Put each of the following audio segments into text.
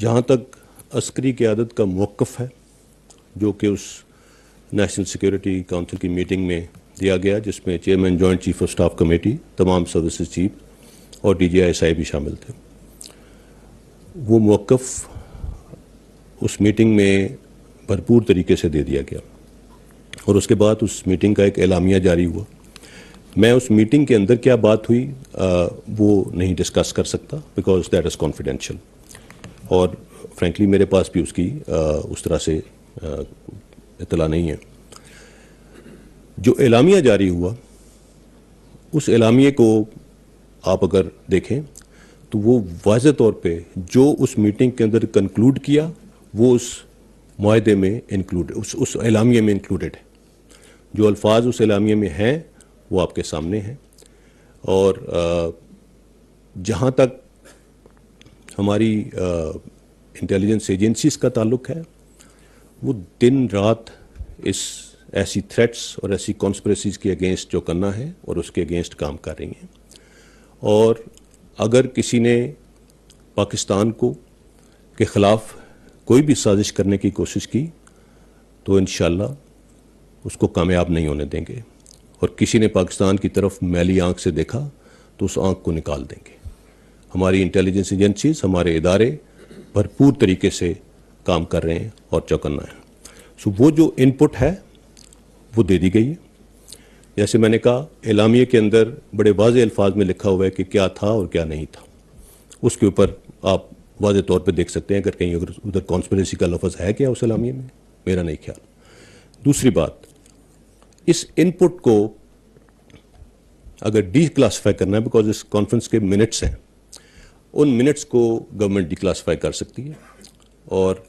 जहाँ तक अस्करी क़्यादत का मौक़ है जो कि उस नेशनल सिक्योरिटी काउंसिल की मीटिंग में दिया गया जिसमें chairman joint chief of staff committee तमाम सदस्य चीफ और D G I S I भी शामिल थे वो मौक़ उस मीटिंग में भरपूर तरीके से दे दिया गया और उसके बाद उस मीटिंग का एक एलामिया जारी हुआ मैं उस मीटिंग के अंदर क्या बात हुई आ, वो नहीं डिस्कस कर सकता बिकॉज दैट इज़ कॉन्फिडेंशियल और फ्रेंकली मेरे पास भी उसकी उस तरह से इतला नहीं है जो एलामिया जारी हुआ उस एलामिया को आप अगर देखें तो वो वाज तौर पे जो उस मीटिंग के अंदर कंक्लूड किया वो उस माहे में इंक्लूड उस उस एलामिया में इंक्लूडेड है जो अल्फाज उस एलामिया में हैं वो आपके सामने हैं और जहाँ तक हमारी इंटेलिजेंस एजेंसीज का ताल्लुक है वो दिन रात इस ऐसी थ्रेट्स और ऐसी कॉन्स्परेसीज के अगेंस्ट जो करना है और उसके अगेंस्ट काम कर रही हैं और अगर किसी ने पाकिस्तान को के ख़िलाफ़ कोई भी साजिश करने की कोशिश की तो इन उसको कामयाब नहीं होने देंगे और किसी ने पाकिस्तान की तरफ मैली आंख से देखा तो उस आंख को निकाल देंगे हमारी इंटेलिजेंस एजेंसीज हमारे इदारे भरपूर तरीके से काम कर रहे हैं और चौकन्ना है सो वो जो इनपुट है वो दे दी गई है जैसे मैंने कहा एलामिए के अंदर बड़े वाज अल्फाज में लिखा हुआ है कि क्या था और क्या नहीं था उसके ऊपर आप वाज तौर पर देख सकते हैं अगर कहीं अगर उधर कॉन्स्परेंसी का लफज है क्या उस एलामिए में मेरा नहीं ख्याल दूसरी बात इस इनपुट को अगर डी क्लासीफाई करना है बिकॉज इस कॉन्फ्रेंस के मिनट्स हैं उन मिनट्स को गवर्नमेंट डिक्लासीफाई कर सकती है और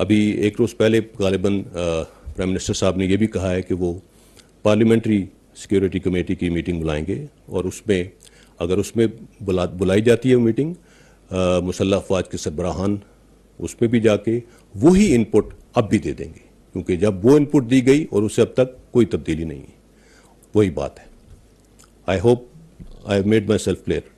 अभी एक रोज़ पहले गालिबन प्राइम मिनिस्टर साहब ने यह भी कहा है कि वो पार्लियामेंट्री सिक्योरिटी कमेटी की मीटिंग बुलाएंगे और उसमें अगर उसमें बुला बुलाई जाती है वो मीटिंग मुसल्ह अफवाज के सरबराहान उसमें भी जाके वही इनपुट अब भी दे देंगे क्योंकि जब वो इनपुट दी गई और उसे अब तक कोई तब्दीली नहीं है वही बात है I hope I made myself clear